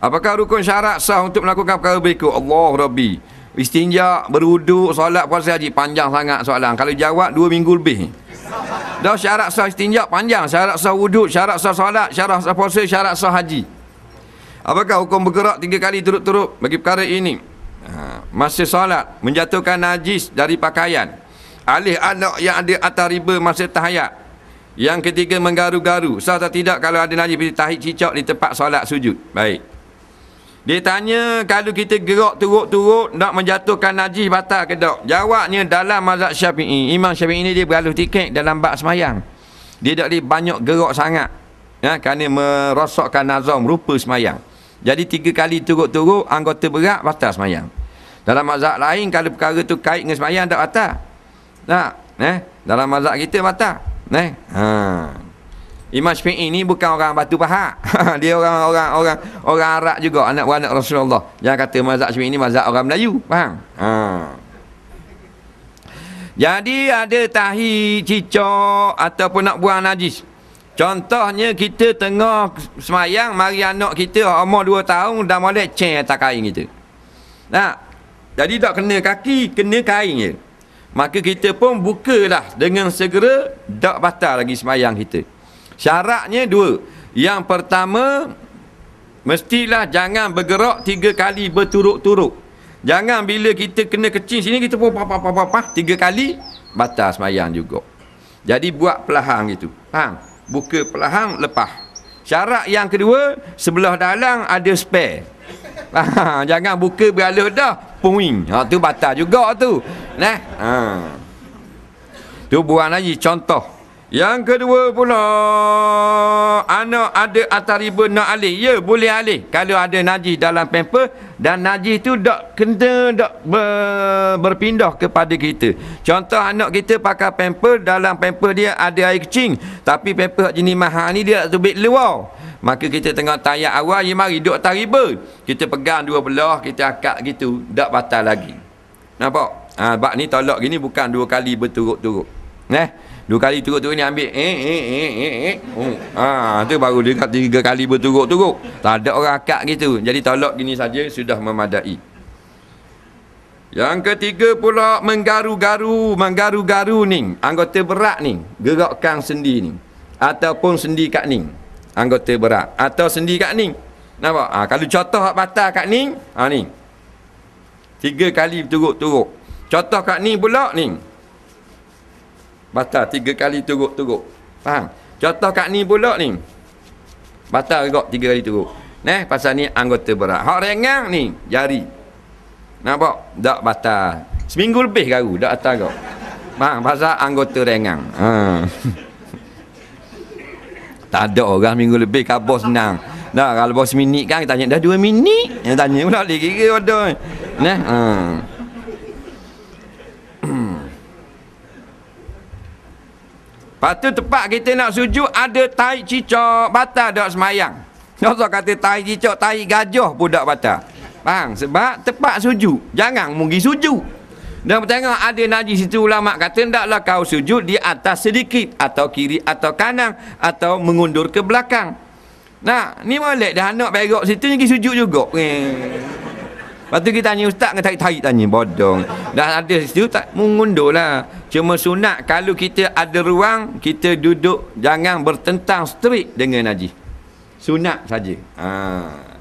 Apakah rukun syarat sah untuk melakukan perkara berikut? Allah Rabbi. Istinja, beruduk, solat, puasa haji. Panjang sangat soalan. Kalau jawab, dua minggu lebih. Dah syarat sah istinja panjang. Syarat sah wuduk, syarat sah solat, syarat sah puasa, syarat sah haji. Apakah hukum bergerak tiga kali turut-turut bagi perkara ini? Ha, Masih solat, menjatuhkan najis dari pakaian. Alih anak yang ada atas riba masa tahayat. Yang ketiga menggaru-garu. Sah atau tidak kalau ada najis, tahi cicak di tempat solat sujud. Baik. Dia tanya kalau kita gerak turut-turut nak menjatuhkan najis batal ke tak? Jawabnya dalam mazhab Syafi'i. Imam Syafi'i ni dia beralu tiket dalam bab semayang. Dia tak boleh banyak gerak sangat. Ya, kerana merosokkan nazam rupa semayang. Jadi tiga kali turut-turut anggota berat batal semayang. Dalam mazhab lain kalau perkara tu kait dengan semayang tak batal. Tak. Eh? Dalam mazhab kita batal. Eh? Haa. Imam Syafi'i ni bukan orang Batu Pahak. dia orang orang orang orang Arab juga anak anak Rasulullah. Jangan kata mazhab Syafi'i ni mazhab orang Melayu, faham? Ha. Jadi ada tahi cicak ataupun nak buang najis. Contohnya kita tengah semayang mari anak kita umur 2 tahun dah molek ceng atas kain kita. Nah, jadi tak kena kaki, kena kain je. Maka kita pun bukalah dengan segera tak batal lagi semayang kita. Syaratnya dua. Yang pertama, mestilah jangan bergerak tiga kali berturuk-turuk. Jangan bila kita kena kecil, sini, kita pun papa-papa-papa tiga kali, batas mayang juga. Jadi buat pelahang gitu. Faham? Buka pelahang, lepas. Syarat yang kedua, sebelah dalang ada spare. Faham? Jangan buka beralih dah. Puing. Ha, tu batas juga tu. Nah. Ha. Tu buang lagi contoh. Yang kedua pula Anak ada atariba nak alih Ya boleh alih Kalau ada najis dalam pamper Dan najis tu tak kena tak berpindah kepada kita Contoh anak kita pakai pamper Dalam pamper dia ada air kecing Tapi pamper jenis mahal ni dia tak tubik luar Maka kita tengok tayak awal Dia mari duduk atariba Kita pegang dua belah Kita akak gitu Tak batal lagi Nampak? Ha, bak ni tolak gini bukan dua kali berturut-turut Neh. Dua kali turut-turut ni ambil. Eh, eh, eh, eh, eh. Oh. Ha, tu baru dia tiga kali berturut-turut. Tak ada orang akak gitu. Jadi tolak gini saja sudah memadai. Yang ketiga pula menggaru-garu, menggaru-garu ni. Anggota berat ni. Gerakkan sendi ni. Ataupun sendi kat ni. Anggota berat. Atau sendi kat ni. Nampak? Ha, kalau contoh hak batal kat ni. Ha, ni. Tiga kali berturut-turut. Contoh kat ni pula ni. Batal tiga kali turut-turut. Faham? Contoh kat ni pula ni. Batal juga tiga kali turut. Nah, pasal ni anggota berat. Hak rengang ni, jari. Nampak? Tak batal. Seminggu lebih garu, tak atas kau. Faham? Pasal anggota rengang. Ha. Tak ada orang minggu lebih kabur senang. Dah kalau bos minit kan tanya dah dua minit. Yang tanya pula lagi kira ada. Nah, ha. Lepas tu tepat kita nak suju ada tai cicak batal dak semayang. Nyosok kata tai cicak tai gajah pun dak batal. Bang, sebab tepat suju Jangan mugi suju. Dan tengok ada najis situ ulama kata ndaklah kau suju di atas sedikit atau kiri atau kanan atau mengundur ke belakang. Nah, ni molek dah anak berok situ ni pergi juga. Eh. Lepas tu kita tanya ustaz ke tarik-tarik tanya bodong. Dah ada situ tak mengundur lah. Cuma sunat kalau kita ada ruang kita duduk jangan bertentang straight dengan najis. Sunat saja. Ha.